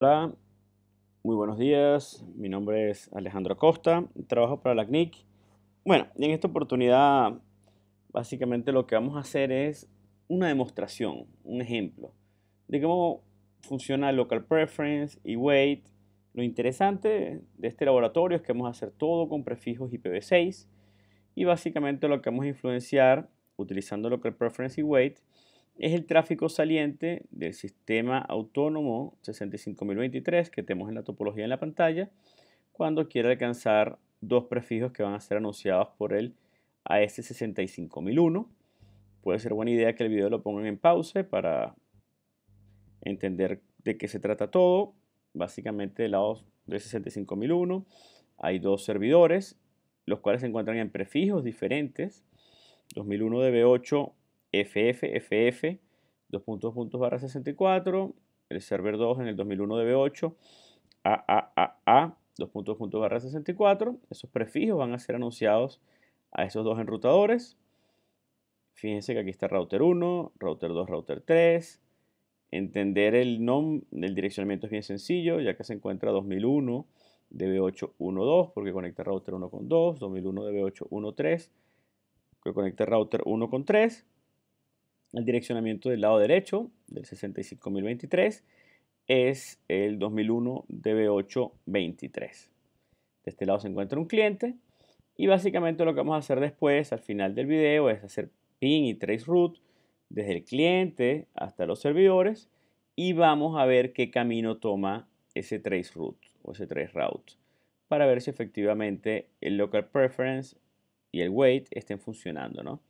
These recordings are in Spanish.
Hola, muy buenos días. Mi nombre es Alejandro Acosta, trabajo para la Bueno, y en esta oportunidad, básicamente lo que vamos a hacer es una demostración, un ejemplo de cómo funciona Local Preference y Weight. Lo interesante de este laboratorio es que vamos a hacer todo con prefijos IPv6 y básicamente lo que vamos a influenciar utilizando Local Preference y Weight es el tráfico saliente del sistema autónomo 65023 que tenemos en la topología en la pantalla cuando quiere alcanzar dos prefijos que van a ser anunciados por el AS65001. Puede ser buena idea que el video lo pongan en pausa para entender de qué se trata todo. Básicamente del lado de 65001 hay dos servidores, los cuales se encuentran en prefijos diferentes. 2001 DB8 FFFF, dos puntos el server 2 en el 2001 DB8, AAAA, dos esos prefijos van a ser anunciados a esos dos enrutadores. Fíjense que aquí está router 1, router 2, router 3. Entender el nom del direccionamiento es bien sencillo, ya que se encuentra 2001 db 12 porque conecta router 1 con 2, 2001 db 13 que conecta router 1 con 3, el direccionamiento del lado derecho del 65023 es el 2001 DB823. De este lado se encuentra un cliente y básicamente lo que vamos a hacer después al final del video es hacer ping y trace route desde el cliente hasta los servidores y vamos a ver qué camino toma ese trace route o ese trace route para ver si efectivamente el local preference y el weight estén funcionando, ¿no?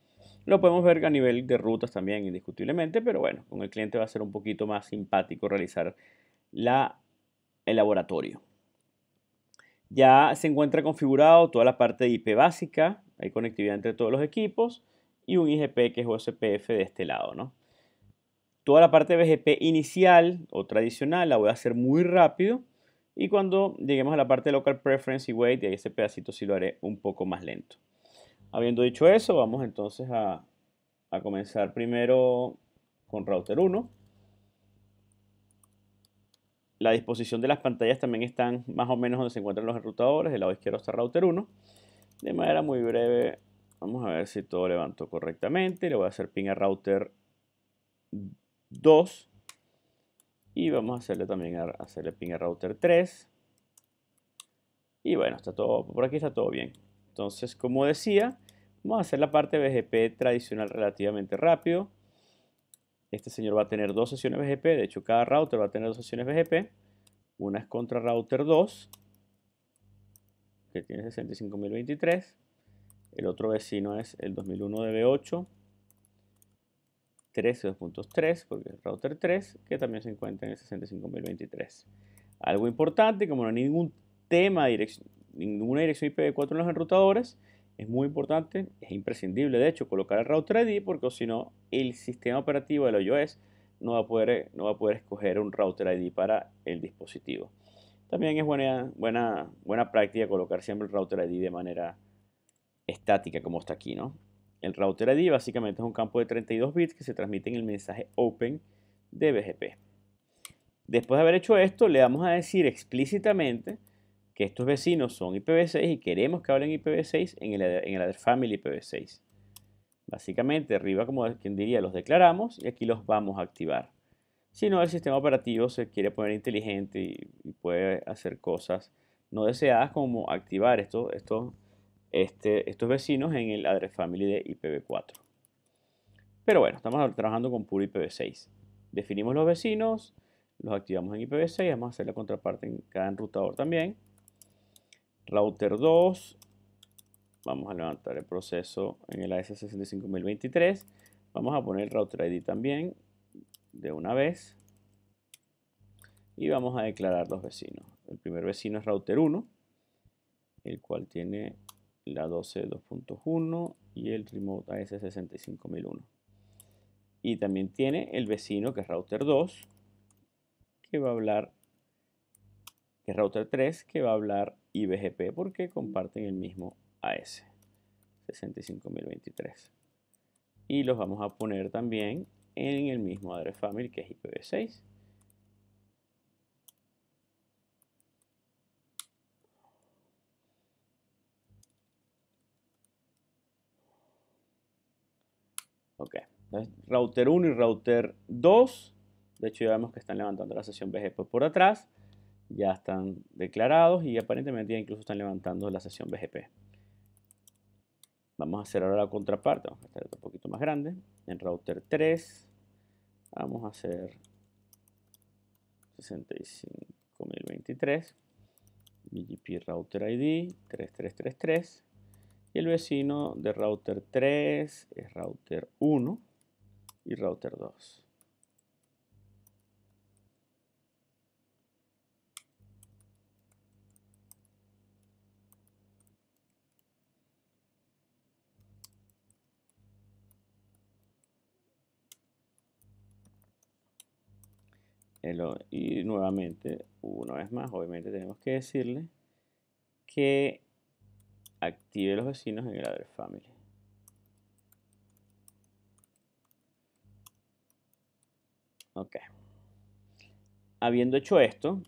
Lo podemos ver a nivel de rutas también, indiscutiblemente, pero bueno, con el cliente va a ser un poquito más simpático realizar la, el laboratorio. Ya se encuentra configurado toda la parte de IP básica, hay conectividad entre todos los equipos y un IGP que es OSPF de este lado, ¿no? Toda la parte de BGP inicial o tradicional la voy a hacer muy rápido y cuando lleguemos a la parte de Local Preference y Weight, de ahí ese pedacito sí lo haré un poco más lento. Habiendo dicho eso, vamos entonces a, comenzar primero con router 1. La disposición de las pantallas también están más o menos donde se encuentran los enrutadores. Del lado izquierdo está router 1. De manera muy breve, vamos a ver si todo levantó correctamente. Le voy a hacer ping a router 2. Y vamos a hacerle también a hacerle ping a router 3. Y bueno, está todo, por aquí está todo bien. Entonces, como decía, vamos a hacer la parte BGP tradicional relativamente rápido. Este señor va a tener dos sesiones BGP, de hecho cada router va a tener dos sesiones BGP. Una es contra router 2, que tiene 65023. El otro vecino es el 2001 DB8 13.2.3, porque es router 3, que también se encuentra en el 65023. Algo importante, como no hay ningún tema de dirección ninguna dirección IPv4 en los enrutadores. Es muy importante, es imprescindible de hecho colocar el router ID porque si no el sistema operativo del iOS no va, a poder, no va a poder escoger un router ID para el dispositivo. También es buena, buena, buena práctica colocar siempre el router ID de manera estática como está aquí, ¿no? El router ID básicamente es un campo de 32 bits que se transmite en el mensaje open de BGP. Después de haber hecho esto, le vamos a decir explícitamente que estos vecinos son IPv6 y queremos que hablen IPv6 en el, en family IPv6. Básicamente, arriba, como quien diría, los declaramos y aquí los vamos a activar. Si no, el sistema operativo se quiere poner inteligente y, puede hacer cosas no deseadas como activar estos, este, estos vecinos en el address family de IPv4. Pero bueno, estamos trabajando con puro IPv6. Definimos los vecinos, los activamos en IPv6, vamos a hacer la contraparte en cada enrutador también router 2. Vamos a levantar el proceso en el AS65023. Vamos a poner el router ID también de una vez. Y vamos a declarar los vecinos. El primer vecino es router 1, el cual tiene la 12.2.1 y el remote AS65001. Y también tiene el vecino que es router 2, que va a hablar, que es router 3, que va a hablar y BGP porque comparten el mismo AS 65023 y los vamos a poner también en el mismo address family que es IPv6 ok Entonces, router 1 y router 2 de hecho ya vemos que están levantando la sesión BGP por atrás ya están declarados y aparentemente ya incluso están levantando la sesión BGP. Vamos a hacer ahora la contraparte, vamos a hacer un poquito más grande. En router 3 vamos a hacer 65023 BGP router ID 3333 y el vecino de router 3 es router 1 y router 2. y nuevamente, una vez más, obviamente tenemos que decirle que active los vecinos en el Other Family. Ok. Habiendo hecho esto,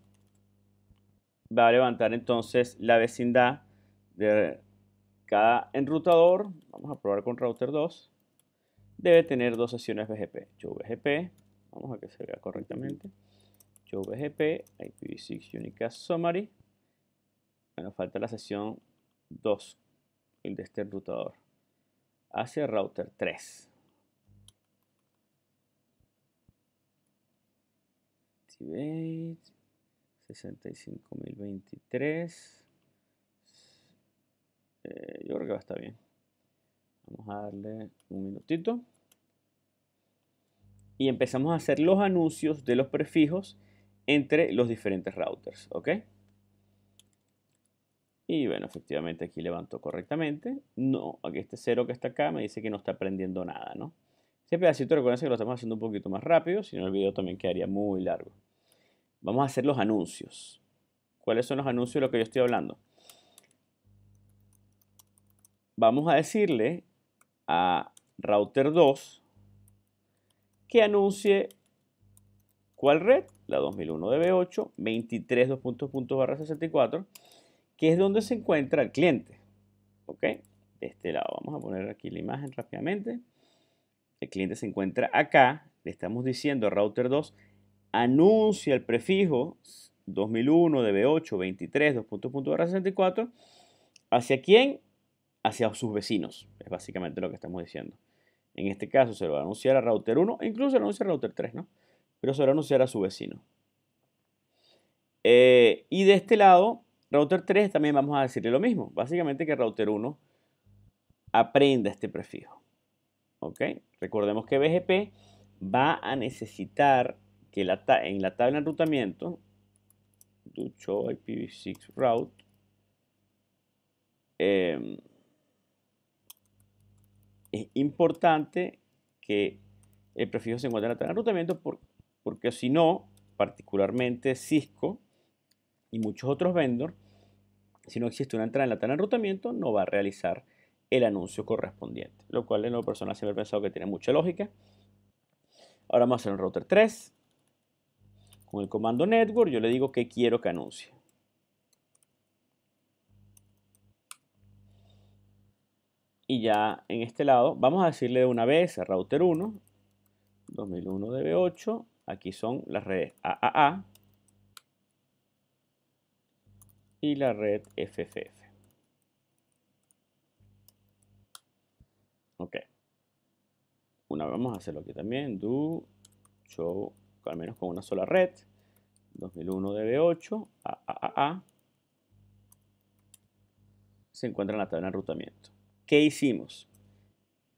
va a levantar entonces la vecindad de cada enrutador. Vamos a probar con router 2. Debe tener dos sesiones BGP. Yo BGP Vamos a que se vea correctamente. Yo vgp, IPv6 Unicast Summary. Bueno, falta la sesión 2, el de este rutador, hacia router 3. Activate 65023. yo creo que va a estar bien. Vamos a darle un minutito y empezamos a hacer los anuncios de los prefijos entre los diferentes routers, ¿ok? Y bueno, efectivamente aquí levantó correctamente. No, aquí este cero que está acá me dice que no está aprendiendo nada, ¿no? Este pedacito recuerden que lo estamos haciendo un poquito más rápido, si no el video también quedaría muy largo. Vamos a hacer los anuncios. ¿Cuáles son los anuncios de lo que yo estoy hablando? Vamos a decirle a router 2 que anuncie cuál red, la 2001 DB8, 23.2.64, 64, que es donde se encuentra el cliente. ¿Ok? De este lado, vamos a poner aquí la imagen rápidamente. El cliente se encuentra acá, le estamos diciendo a router 2, anuncia el prefijo 2001 DB8 23 64, ¿hacia quién? Hacia sus vecinos, es básicamente lo que estamos diciendo. En este caso se lo va a anunciar a router 1, e incluso se lo anuncia a router 3, ¿no? Pero se lo va a anunciar a su vecino. Eh, y de este lado, router 3 también vamos a decirle lo mismo. Básicamente que router 1 aprenda este prefijo. ¿Ok? Recordemos que BGP va a necesitar que en la tabla de enrutamiento, ducho IPv6 route, eh, es importante que el prefijo se encuentre en la tabla de enrutamiento porque, si no, particularmente Cisco y muchos otros vendors, si no existe una entrada en la tabla de enrutamiento, no va a realizar el anuncio correspondiente, lo cual en lo persona siempre he pensado que tiene mucha lógica. Ahora vamos a hacer un router 3. Con el comando network yo le digo que quiero que anuncie. y ya en este lado vamos a decirle de una vez a router 1 2001 DB8 aquí son las redes AAA y la red FFF ok una vez vamos a hacerlo aquí también do show al menos con una sola red 2001 DB8 AAA se encuentra en la tabla de enrutamiento ¿qué hicimos?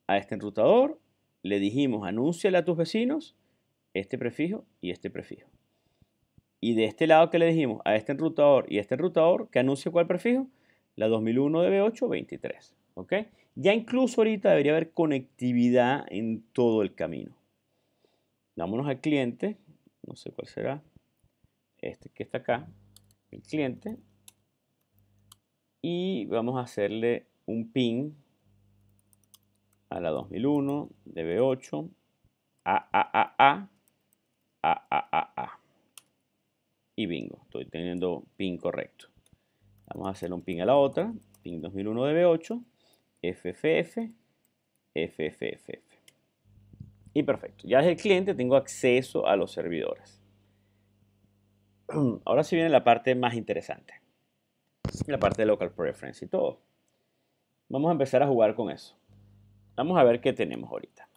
A este enrutador le dijimos, anúnciale a tus vecinos este prefijo y este prefijo. Y de este lado que le dijimos a este enrutador y este enrutador, ¿qué anuncia cuál prefijo? La 2001 DB8 23. ¿Ok? Ya incluso ahorita debería haber conectividad en todo el camino. Dámonos al cliente, no sé cuál será, este que está acá, el cliente, y vamos a hacerle un ping a la 2001, DB8, a, a, Y bingo, estoy teniendo pin correcto. Vamos a hacer un pin a la otra, pin 2001 DB8, FFF, FFFF. Y perfecto, ya es el cliente tengo acceso a los servidores. Ahora sí viene la parte más interesante. La parte de local preference y todo. Vamos a empezar a jugar con eso. Vamos a ver qué tenemos ahorita.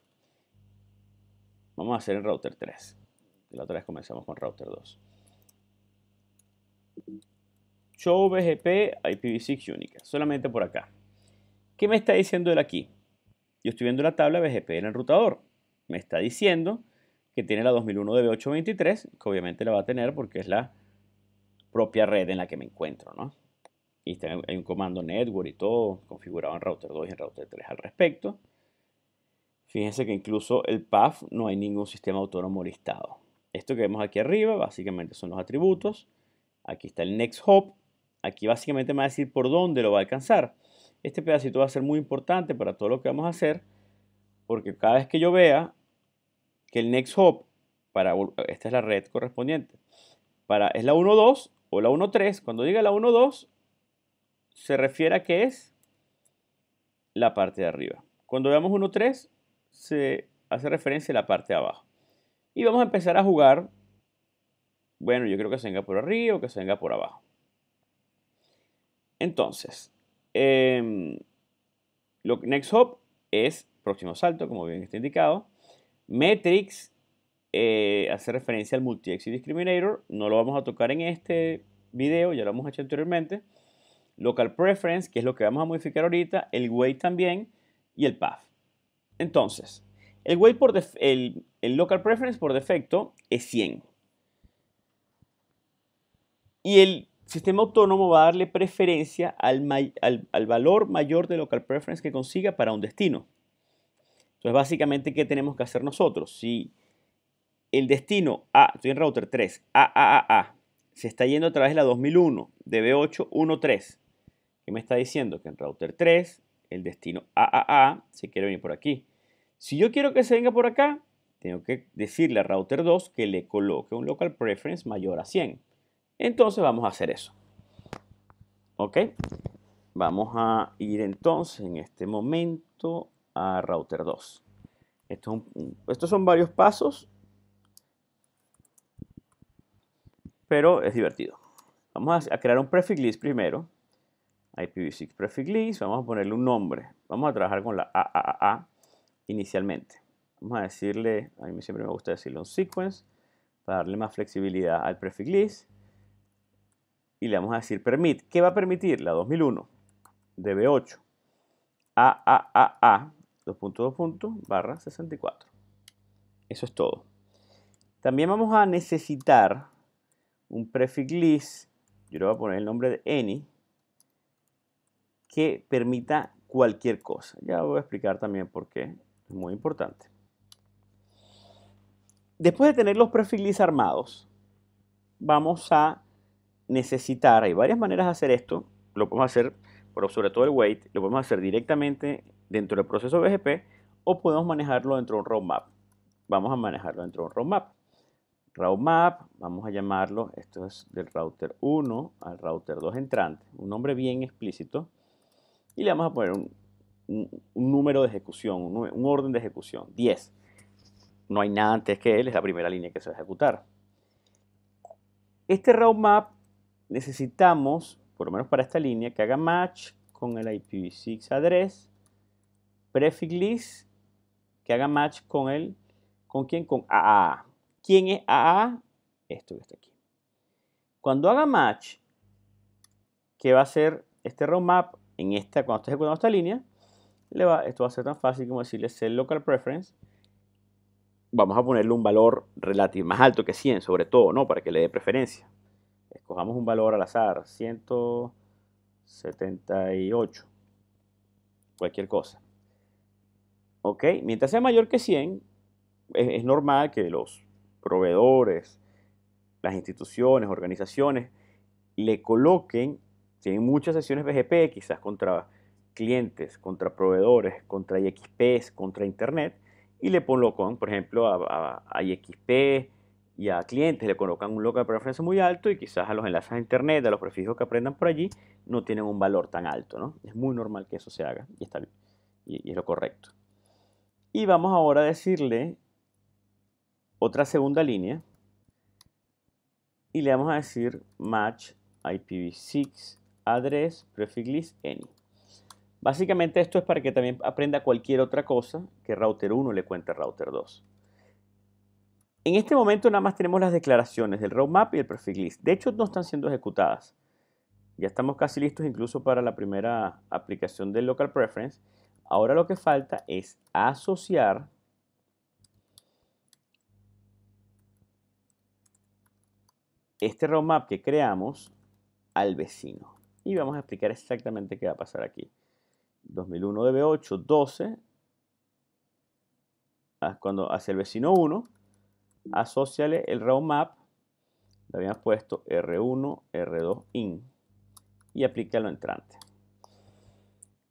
Vamos a hacer el router 3. La otra vez comenzamos con router 2. Show BGP IPv6 única, solamente por acá. ¿Qué me está diciendo él aquí? Yo estoy viendo la tabla BGP en el rotador. Me está diciendo que tiene la 2001 DB823, que obviamente la va a tener porque es la propia red en la que me encuentro, ¿no? y hay un comando network y todo configurado en router 2 y en router 3 al respecto. Fíjense que incluso el path no hay ningún sistema autónomo listado. Esto que vemos aquí arriba básicamente son los atributos. Aquí está el next hop. Aquí básicamente me va a decir por dónde lo va a alcanzar. Este pedacito va a ser muy importante para todo lo que vamos a hacer porque cada vez que yo vea que el next hop, para, esta es la red correspondiente, para, es la 1.2 o la 1.3, cuando diga la 1.2 se refiere a que es la parte de arriba. Cuando veamos 3 se hace referencia a la parte de abajo. Y vamos a empezar a jugar, bueno, yo creo que se venga por arriba o que se venga por abajo. Entonces, em, lo, next hop es próximo salto, como bien está indicado. Metrics eh, hace referencia al multi-exit discriminator. No lo vamos a tocar en este video, ya lo hemos hecho anteriormente local preference, que es lo que vamos a modificar ahorita, el weight también y el path. Entonces, el weight por el, local preference por defecto es 100. Y el sistema autónomo va a darle preferencia al, al, valor mayor de local preference que consiga para un destino. Entonces, básicamente, ¿qué tenemos que hacer nosotros? Si el destino A, estoy en router 3, A, se está yendo a través de la 2001, DB813, y me está diciendo? Que en router 3, el destino AAA se quiere venir por aquí. Si yo quiero que se venga por acá, tengo que decirle a router 2 que le coloque un local preference mayor a 100. Entonces vamos a hacer eso. ¿Ok? Vamos a ir entonces en este momento a router 2. estos son varios pasos, pero es divertido. Vamos a crear un prefix list primero. IPv6 prefix list, vamos a ponerle un nombre. Vamos a trabajar con la AAA inicialmente. Vamos a decirle, a mí siempre me gusta decirle un sequence, para darle más flexibilidad al prefix list. Y le vamos a decir permit. ¿Qué va a permitir? La 2001, DB8, AAAA, 2.2. 64. Eso es todo. También vamos a necesitar un prefix list. Yo le voy a poner el nombre de any que permita cualquier cosa. Ya voy a explicar también por qué, es muy importante. Después de tener los perfiles armados, vamos a necesitar, hay varias maneras de hacer esto, lo podemos hacer, pero sobre todo el weight, lo podemos hacer directamente dentro del proceso BGP o podemos manejarlo dentro de un roadmap. Vamos a manejarlo dentro de un roadmap. Roadmap, vamos a llamarlo, esto es del router 1 al router 2 entrante, un nombre bien explícito y le vamos a poner un, número de ejecución, un, orden de ejecución, 10. No hay nada antes que él, es la primera línea que se va a ejecutar. Este roadmap necesitamos, por lo menos para esta línea, que haga match con el IPv6 address, prefix list, que haga match con el, ¿con quién? Con AA. ¿Quién es AA? Esto que está aquí. Cuando haga match, ¿qué va a hacer este roadmap, en esta, cuando estés ejecutando esta línea, esto va a ser tan fácil como decirle set local preference. Vamos a ponerle un valor relativo, más alto que 100, sobre todo, ¿no? Para que le dé preferencia. Escojamos un valor al azar, 178. Cualquier cosa. ¿Ok? Mientras sea mayor que 100, es normal que los proveedores, las instituciones, organizaciones, le coloquen tienen muchas sesiones BGP, quizás contra clientes, contra proveedores, contra IXPs, contra Internet, y le colocan, por ejemplo, a, IXP y a clientes, le colocan un local de preferencia muy alto y quizás a los enlaces a Internet, a los prefijos que aprendan por allí, no tienen un valor tan alto. Es muy normal que eso se haga y está y es lo correcto. Y vamos ahora a decirle otra segunda línea y le vamos a decir match IPv6 address prefix list any. Básicamente esto es para que también aprenda cualquier otra cosa que router 1 le cuente a router 2. En este momento nada más tenemos las declaraciones del roadmap y el prefix list. De hecho, no están siendo ejecutadas. Ya estamos casi listos incluso para la primera aplicación del local preference. Ahora lo que falta es asociar este roadmap que creamos al vecino y vamos a explicar exactamente qué va a pasar aquí. 2001 db 8, 12, cuando hacia el vecino 1, asociale el row map, le habíamos puesto R1, R2, in, y aplica lo entrante.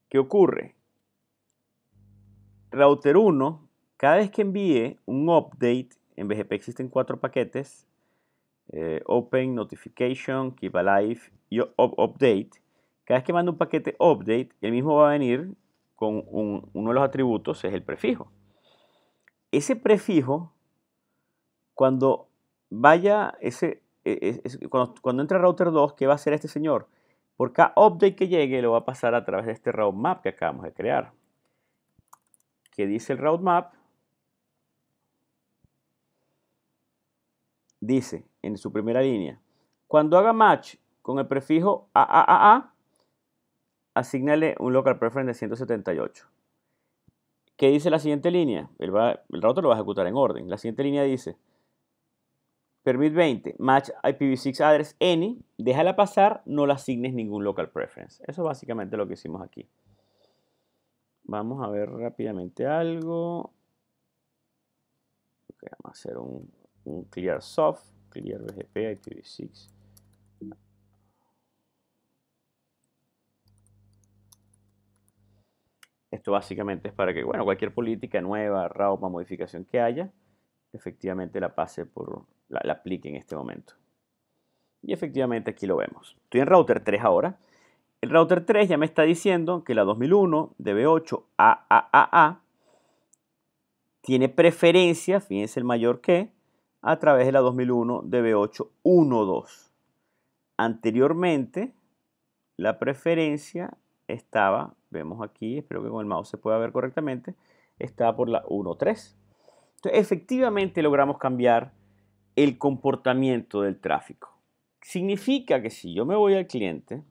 ¿Qué ocurre? Router 1, cada vez que envíe un update, en BGP existen cuatro paquetes, eh, open Notification, Keep Alive y Update. Cada vez que mando un paquete update, el mismo va a venir con uno de los atributos, es el prefijo. Ese prefijo, cuando vaya, ese, e, e, cuando, cuando entra router 2, ¿qué va a hacer este señor? Por cada update que llegue, lo va a pasar a través de este roadmap que acabamos de crear. ¿Qué dice el roadmap? Dice, en su primera línea. Cuando haga match con el prefijo AAAA, asignale un local preference de 178. ¿Qué dice la siguiente línea? El, router lo va a ejecutar en orden. La siguiente línea dice, permit 20, match IPv6 address any, déjala pasar, no le asignes ningún local preference. Eso es básicamente lo que hicimos aquí. Vamos a ver rápidamente algo. vamos a hacer un clear soft clear IPv6. Esto básicamente es para que, bueno, cualquier política nueva, raupa, modificación que haya, efectivamente la pase por, la, aplique en este momento. Y efectivamente aquí lo vemos. Estoy en router 3 ahora. El router 3 ya me está diciendo que la 2001 DB8 AAAA tiene preferencia, fíjense el mayor que, a través de la 2001 DB812. Anteriormente, la preferencia estaba, vemos aquí, espero que con el mouse se pueda ver correctamente, estaba por la 1.3. Entonces, efectivamente logramos cambiar el comportamiento del tráfico. Significa que si yo me voy al cliente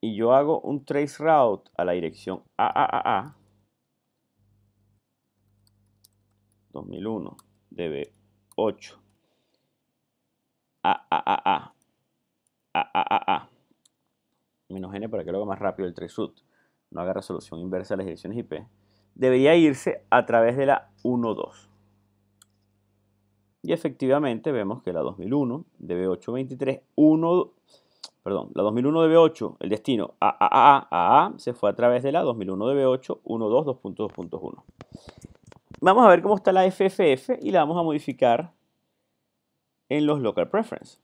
y yo hago un trace route a la dirección AAAA, 2001, DB8. A, A, A, A. A, A, A, Menos N para que lo haga más rápido el 3SUT. No haga resolución inversa a las direcciones IP. Debería irse a través de la 1.2. Y efectivamente vemos que la 2001 db 23, 1 perdón, la 2001 DB8, el destino A, A, se fue a través de la 2001 DB8 12 2.2.1 vamos a ver cómo está la FFF y la vamos a modificar en los local preference.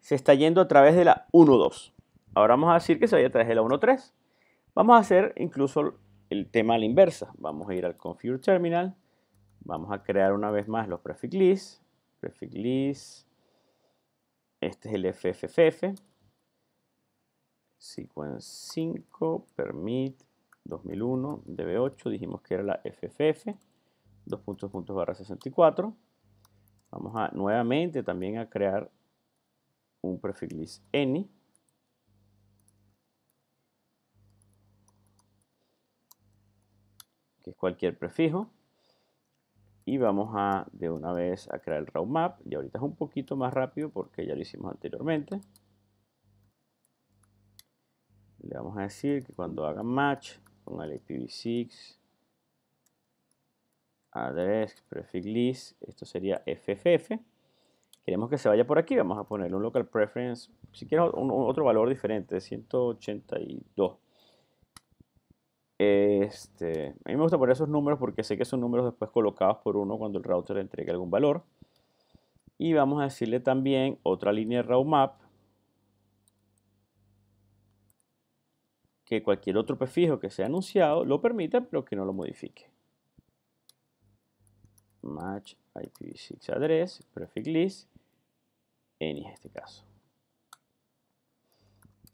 Se está yendo a través de la 1.2. Ahora vamos a decir que se vaya a través de la 1.3. Vamos a hacer incluso el tema a la inversa. Vamos a ir al Configure Terminal. Vamos a crear una vez más los prefix list. Prefix list. Este es el FFFF. Sequence 5, permit 2001, DB8, dijimos que era la FFF, dos puntos, puntos, barra 64. Vamos a nuevamente también a crear un prefijo n Que es cualquier prefijo. Y vamos a de una vez a crear el raw map. Y ahorita es un poquito más rápido porque ya lo hicimos anteriormente. Le vamos a decir que cuando haga match un ipv 6 address prefix list, esto sería FFF. Queremos que se vaya por aquí, vamos a poner un local preference, si quiero otro valor diferente, 182. Este, a mí me gusta poner esos números porque sé que son números después colocados por uno cuando el router entregue algún valor. Y vamos a decirle también otra línea de map que cualquier otro prefijo que sea anunciado lo permita, pero que no lo modifique. Match IPv6 address, prefix list, en este caso.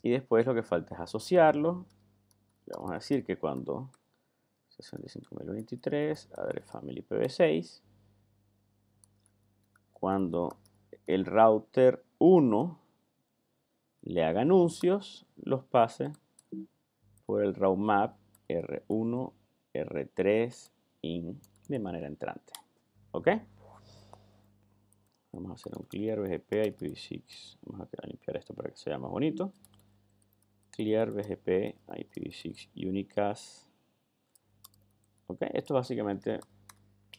Y después lo que falta es asociarlo. Vamos a decir que cuando 65023, address family IPv6, cuando el router 1 le haga anuncios, los pase por el roadmap R1, R3, IN de manera entrante. ¿Ok? Vamos a hacer un clear BGP IPv6. Vamos a limpiar esto para que sea más bonito. Clear BGP IPv6 Unicast. ¿Ok? Esto básicamente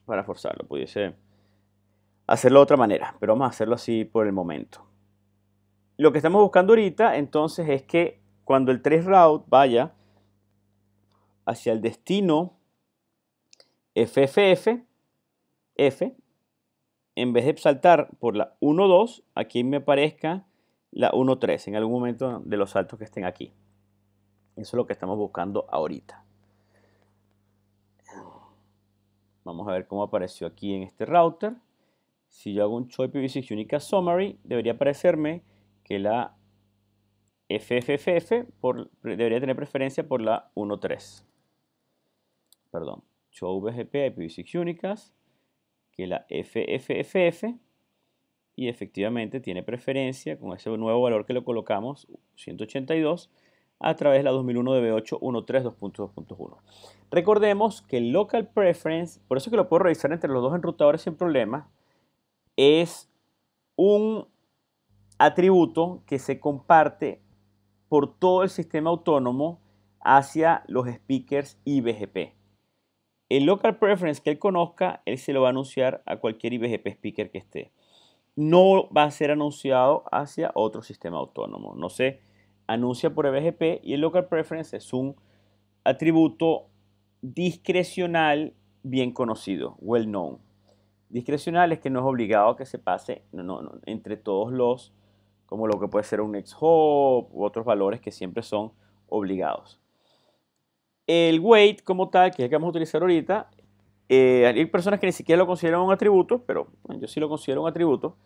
para forzarlo. Pudiese hacerlo de otra manera, pero vamos a hacerlo así por el momento. Lo que estamos buscando ahorita entonces es que cuando el 3 route vaya hacia el destino FFF, en vez de saltar por la 1.2, aquí me aparezca la 1.3 en algún momento de los saltos que estén aquí. Eso es lo que estamos buscando ahorita. Vamos a ver cómo apareció aquí en este router. Si yo hago un Choice 6 Unica Summary, debería aparecerme que la FFFF debería tener preferencia por la 1.3. Perdón, show BGP IPv6 únicas que la FFFF y efectivamente tiene preferencia con ese nuevo valor que lo colocamos 182 a través de la 2001 DB8 132.2.1. Recordemos que el local preference, por eso que lo puedo revisar entre los dos enrutadores sin problema, es un atributo que se comparte por todo el sistema autónomo hacia los speakers IBGP. El local preference que él conozca, él se lo va a anunciar a cualquier IBGP speaker que esté. No va a ser anunciado hacia otro sistema autónomo. No se anuncia por IBGP y el local preference es un atributo discrecional bien conocido, well known. Discrecional es que no es obligado a que se pase no, no, entre todos los como lo que puede ser un next hop u otros valores que siempre son obligados. El weight como tal, que es el que vamos a utilizar ahorita, eh, hay personas que ni siquiera lo consideran un atributo, pero yo sí lo considero un atributo,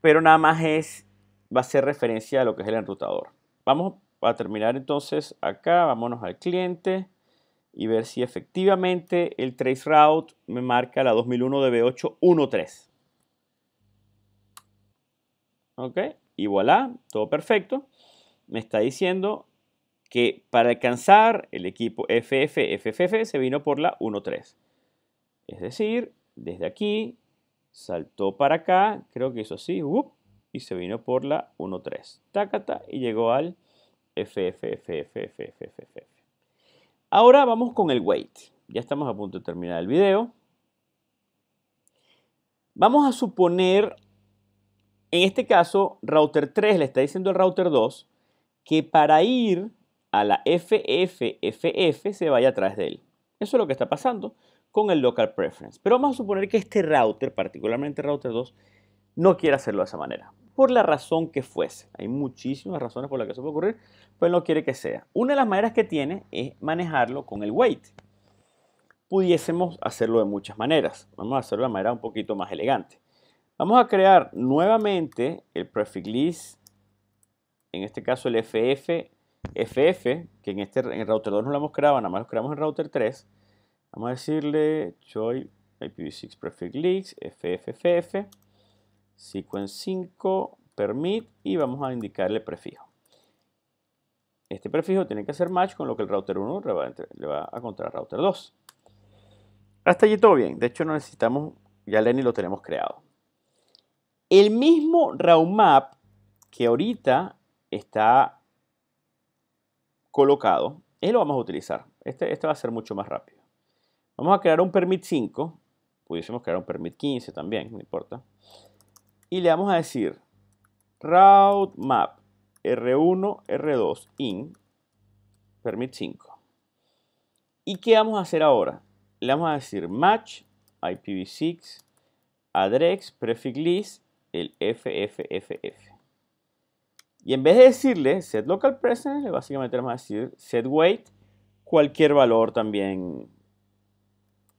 pero nada más es, va a ser referencia a lo que es el enrutador. Vamos a terminar entonces acá, vámonos al cliente y ver si efectivamente el trace route me marca la 2001 DB813. ¿Ok? Y voilà, todo perfecto. Me está diciendo que para alcanzar el equipo FFFFF se vino por la 1 Es decir, desde aquí saltó para acá, creo que eso sí, y se vino por la 1-3. Tacata y llegó al FFFFFFF. Ahora vamos con el weight. Ya estamos a punto de terminar el video. Vamos a suponer en este caso, router 3 le está diciendo al router 2 que para ir a la FFFF se vaya a través de él. Eso es lo que está pasando con el local preference. Pero vamos a suponer que este router, particularmente router 2, no quiere hacerlo de esa manera. Por la razón que fuese. Hay muchísimas razones por las que eso puede ocurrir, pero no quiere que sea. Una de las maneras que tiene es manejarlo con el weight. Pudiésemos hacerlo de muchas maneras. Vamos a hacerlo de manera un poquito más elegante. Vamos a crear nuevamente el prefix list, en este caso el FF, FF, que en, este, en el router 2 no lo hemos creado, nada más lo creamos en router 3. Vamos a decirle joy IPv6 prefix list, FFFF, sequence 5, permit y vamos a indicarle el prefijo. Este prefijo tiene que hacer match con lo que el router 1 le va, a contar router 2. Hasta allí todo bien. De hecho, no necesitamos, ya Lenny lo tenemos creado. El mismo map que ahorita está colocado, es lo vamos a utilizar. Este, este va a ser mucho más rápido. Vamos a crear un permit 5. Pudiésemos crear un permit 15 también, no importa. Y le vamos a decir route map R1, R2, in, permit 5. ¿Y qué vamos a hacer ahora? Le vamos a decir match, IPv6, address, prefix list el FFFF. Y en vez de decirle set local present, le básicamente vamos a decir set weight, cualquier valor también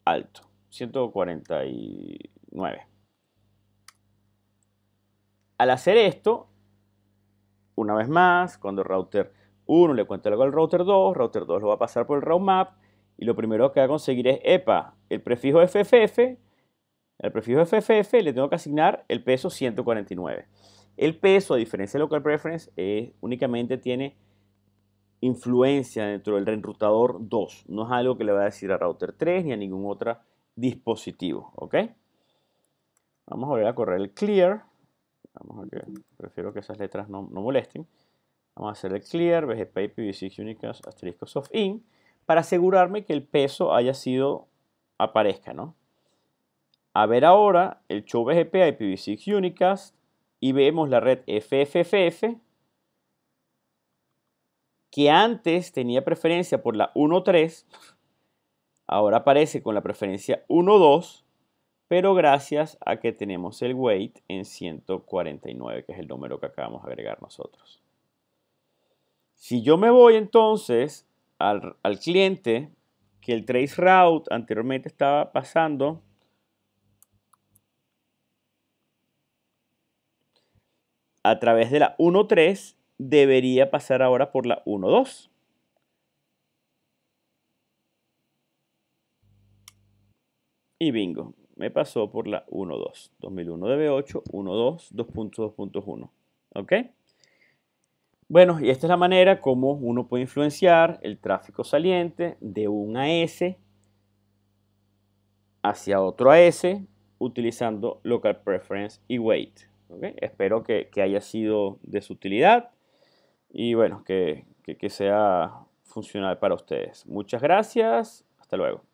alto, 149. Al hacer esto, una vez más, cuando el router 1 le cuenta algo al router 2, router 2 lo va a pasar por el route map y lo primero que va a conseguir es, epa, el prefijo FFF al prefijo FFF le tengo que asignar el peso 149. El peso, a diferencia de local preference, es, únicamente tiene influencia dentro del reenrutador 2. No es algo que le va a decir a router 3 ni a ningún otro dispositivo. ¿ok? Vamos a volver a correr el clear. Vamos prefiero que esas letras no, molesten. Vamos a hacer el clear, BGP PVC 6 asterisco soft in para asegurarme que el peso haya sido, aparezca, ¿no? A ver ahora el show BGP IPv6 Unicast y vemos la red FFFF que antes tenía preferencia por la 1.3, ahora aparece con la preferencia 1.2, pero gracias a que tenemos el weight en 149, que es el número que acabamos de agregar nosotros. Si yo me voy entonces al, al cliente, que el trace route anteriormente estaba pasando a través de la 1.3 debería pasar ahora por la 1.2. Y bingo, me pasó por la 1.2. 2001 DB8, 1.2, 2.2.1. ¿Ok? Bueno, y esta es la manera como uno puede influenciar el tráfico saliente de un AS hacia otro AS utilizando local preference y weight. Espero que, haya sido de su utilidad y bueno, que sea funcional para ustedes. Muchas gracias, hasta luego.